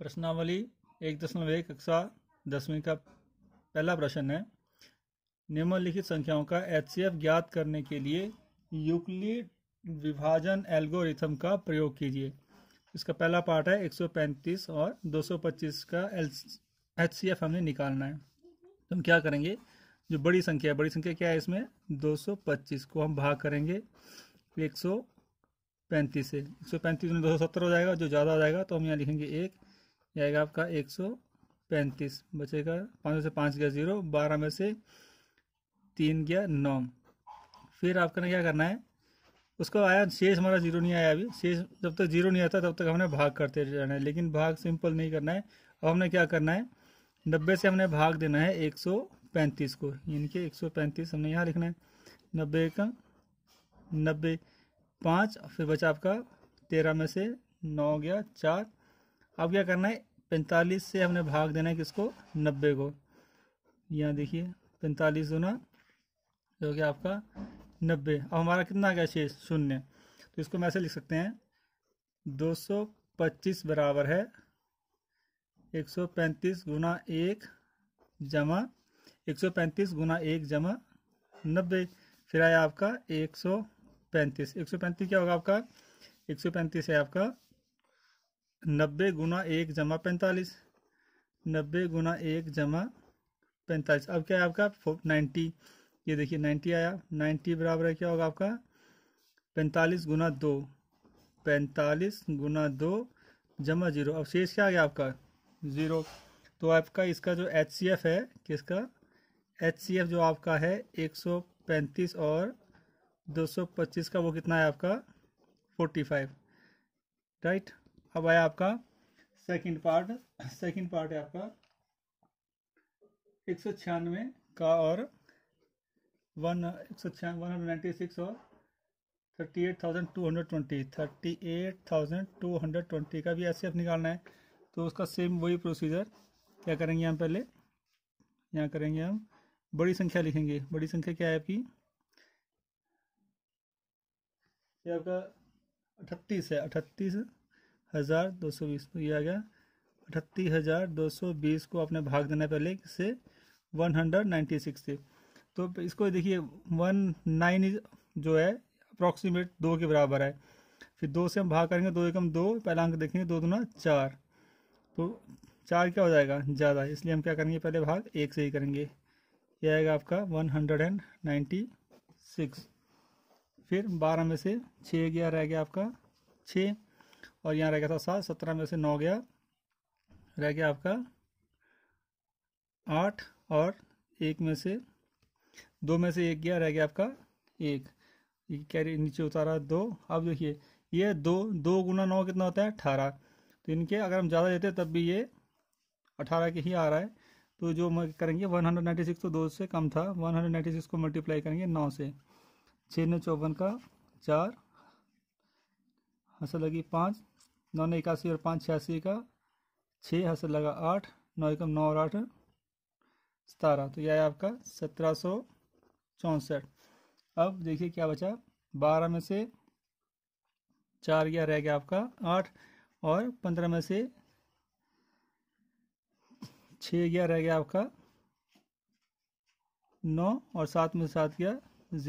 प्रश्नावली एक दशमलव एक कक्षा दसवीं का पहला प्रश्न है निम्नलिखित संख्याओं का एच ज्ञात करने के लिए यूक्लिड विभाजन एल्गोरिथम का प्रयोग कीजिए इसका पहला पार्ट है 135 और 225 का एल एच हमने निकालना है तो हम क्या करेंगे जो बड़ी संख्या है बड़ी संख्या क्या है इसमें 225 को हम भाग करेंगे 135 से 135 में 270 हो जाएगा जो ज़्यादा हो जाएगा तो हम यहाँ लिखेंगे एक ये आएगा आपका एक सौ पैंतीस बचेगा पाँच से पाँच गया ज़ीरो बारह में से तीन गया नौ फिर आपको क्या करना है उसको आया शेष हमारा जीरो नहीं आया अभी शेष जब तक जीरो नहीं आता तब तक हमने भाग करते रहना है लेकिन भाग सिंपल नहीं करना है अब हमने क्या करना है नब्बे से हमने भाग देना है एक सौ पैंतीस को यानी कि एक सौ पैंतीस हमने यहाँ लिखना है नब्बे का नब्बे पाँच फिर बचा आपका तेरह में से नौ गया चार अब क्या करना है पैंतालीस से हमने भाग देना है किसको नब्बे को यहाँ देखिए पैंतालीस गुना जो कि आपका नब्बे अब हमारा कितना आ गया शेष शून्य तो इसको मैं ऐसे लिख सकते हैं दो सौ पच्चीस बराबर है एक सौ पैंतीस गुना एक जमा एक सौ पैंतीस गुना एक जमा नब्बे फिर आया आपका एक सौ पैंतीस एक सौ पैंतीस क्या होगा आपका एक सौ पैंतीस है आपका नब्बे गुना एक जमा पैंतालीस नब्बे गुना एक जमा पैंतालीस अब क्या है आपका नाइन्टी ये देखिए नाइन्टी आया नाइन्टी बराबर है क्या होगा आपका पैंतालीस गुना दो पैंतालीस गुना दो जमा जीरो अब शेष क्या आ गया आपका ज़ीरो तो आपका इसका जो एच सी एफ़ है किसका एच सी एफ़ जो आपका है एक सौ पैंतीस और दो सौ पच्चीस का वो कितना है आपका फोर्टी फाइव राइट अब आया आपका सेकंड पार्ट सेकंड पार्ट है आपका एक सौ छियानवे का और वन एक सौ छियानवे वन हंड्रेड नाइन्टी सिक्स और thirty eight thousand two hundred twenty thirty eight thousand two hundred twenty का भी ऐसे अब निकालना है तो उसका सेम वही प्रोसीजर क्या करेंगे हम पहले यहाँ करेंगे हम बड़ी संख्या लिखेंगे बड़ी संख्या क्या है आपकी ये आपका अठतीस है अठतीस हज़ार दो सौ बीस ये आ गया अठत्ती हज़ार दो सौ बीस को आपने भाग देना है पहले से वन हंड्रेड नाइन्टी सिक्स से तो इसको देखिए वन नाइन जो है अप्रॉक्सीमेट दो के बराबर है फिर दो से हम भाग करेंगे दो एकम दो पहला अंक देखेंगे दो दूना चार तो चार क्या हो जाएगा ज़्यादा इसलिए हम क्या करेंगे पहले भाग एक से ही करेंगे यह आएगा आपका one hundred and ninety six फिर बारह में से छः ग्यारह रह गया आपका छः और यहाँ रह गया था सात सत्रह में से नौ गया रह गया आपका आठ और एक में से दो में से एक गया रह गया आपका एक कैरी नीचे उतारा दो अब देखिए ये दो दो गुना नौ कितना होता है अठारह तो इनके अगर हम ज़्यादा देते तब भी ये अठारह के ही आ रहा है तो जो हम करेंगे वन हंड्रेड नाइन्टी सिक्स तो दो से कम था वन हंड्रेड नाइन्टी सिक्स को मल्टीप्लाई करेंगे नौ से छः नौ चौवन का चार हंसा लगी पाँच नौ ने इक्यासी और पाँच छियासी का छः हाथ से लगा आठ नौ एकम नौ और आठ सतारह तो यह है आपका सत्रह सौ चौंसठ अब देखिए क्या बचा बारह में से चार गया रह गया आपका आठ और पंद्रह में से छः गया रह गया आपका नौ और सात में से सात गया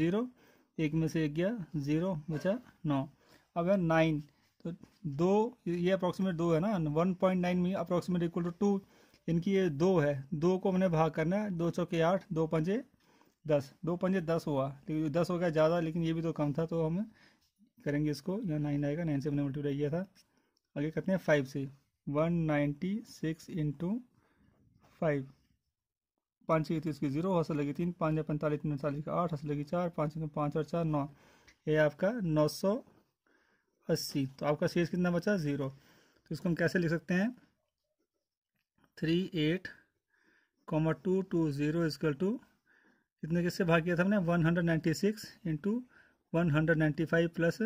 ज़ीरो एक में से एक गया ज़ीरो बचा नौ अब है नाइन तो दो ये अप्रोक्सीमेट दो है ना वन पॉइंट नाइन में अप्रोक्सीमेट इक्वल टू टू इनकी ये दो है दो को हमने भाग करना है दो चौके आठ दो पंजे दस दो पंजे दस हुआ लेकिन दस हो गया ज़्यादा लेकिन ये भी तो कम था तो हम करेंगे इसको यहाँ नाइन आएगा नाइन से हमने मल्टीप्लाई किया था आगे करते हैं फाइव से one ninety six into five पाँच छः तीस की जीरो हौसल लगी तीन पाँच पैंतालीस तीन उनतालीस का आठ हौसल लगी चार पाँच पाँच और चार नौ ये आपका नौ सौ अस्सी तो आपका शेष कितना बचा ज़ीरो तो इसको हम कैसे लिख सकते हैं three eight comma two two zero equal to कितने किससे भाग किया था हमने one hundred ninety six into one hundred ninety five plus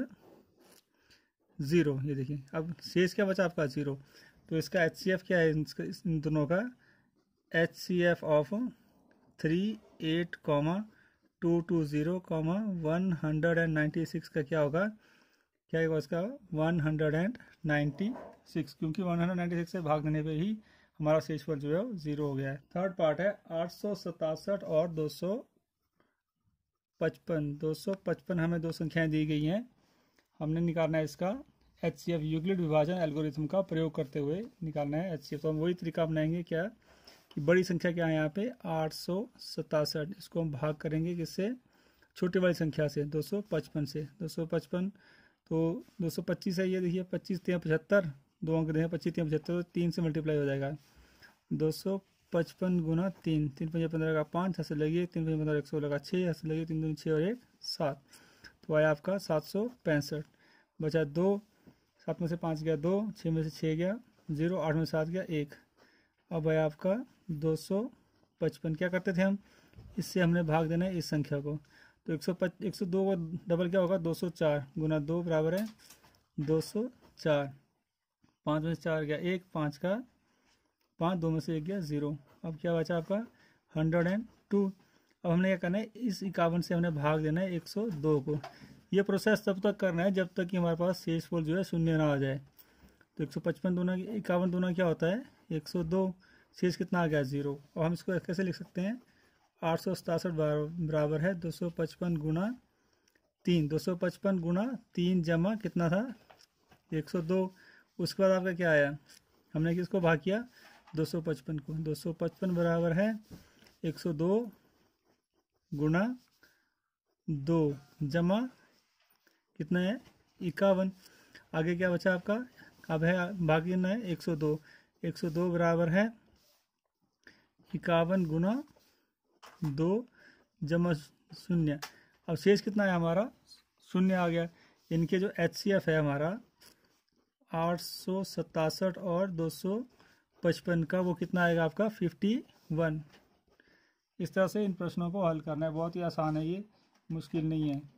zero ये देखिए अब शेष क्या बचा आपका ज़ीरो तो इसका एच सी एफ़ क्या है इन दोनों का H C F of three eight comma two two zero comma one hundred and ninety six का क्या होगा क्या एंड नाइन्टी 196 क्योंकि 196 से भाग देने पे ही हमारा फल जो है जीरो हो गया है थर्ड पार्ट है आठ और दो पचपन दो सौ पचपन हमें दो संख्याएं दी गई हैं हमने निकालना है इसका एच सी एफ यूक्लिड विभाजन एल्गोरिथम का प्रयोग करते हुए निकालना है एच सी एफ तो हम वही तरीका अपनाएंगे क्या कि बड़ी संख्या क्या है यहाँ पे आठ सौ सतासठ इसको हम भाग करेंगे किससे छोटी वाली संख्या से दो सौ पचपन से दो सौ पचपन तो दो सौ पच्चीस है ये देखिए पच्चीस तीन पचहत्तर दो अंक देखें पच्चीस तीन पचहत्तर तो तीन से मल्टीप्लाई हो जाएगा दो सौ पचपन गुना तीन तीन पंजे पंद्रह का पाँच हंस लगी तीन पंजे पंद्रह एक सौ लगा छः हंस लगी तीन दो छः और एक सात तो आया आपका सात सौ पैंसठ बचा दो सात में से पाँच गया दो छः में से छः गया जीरो आठ में सात गया एक अब आया आपका दो सौ पचपन क्या करते थे हम इससे हमने भाग देना है इस संख्या को तो एक सौ पच एक सौ दो का डबल क्या होगा दो सौ चार गुना दो बराबर है दो सौ चार पाँच में से चार गया एक पाँच का पाँच दो में से एक गया ज़ीरो अब क्या बचा आपका हंड्रेड एंड टू अब हमने क्या करना है इस इक्यावन से हमने भाग देना है एक सौ दो को ये प्रोसेस तब तक करना है जब तक कि हमारे पास शेष फोल जो है शून्य ना आ जाए तो एक सौ पचपन दोना इक्यावन दोना क्या होता है एक सौ दो शेष कितना आ गया ज़ीरो और हम इसको कैसे लिख सकते हैं आठ सौ सतासठ बराबर है दो सौ पचपन गुना तीन दो सौ पचपन गुना तीन जमा कितना था एक सौ दो उसके बाद आपका क्या आया हमने किसको भाग किया दो सौ पचपन को दो सौ पचपन बराबर है एक सौ दो गुना दो जमा कितना है इक्यावन आगे क्या बचा आपका अब है भाग कितना है एक सौ दो एक सौ दो बराबर है इक्यावन गुना दो जमा शून्य अब शेष कितना है हमारा शून्य आ गया इनके जो एच है हमारा आठ सौ सतासठ और दो सौ पचपन का वो कितना आएगा आपका फिफ्टी वन इस तरह से इन प्रश्नों को हल करना है बहुत ही आसान है ये मुश्किल नहीं है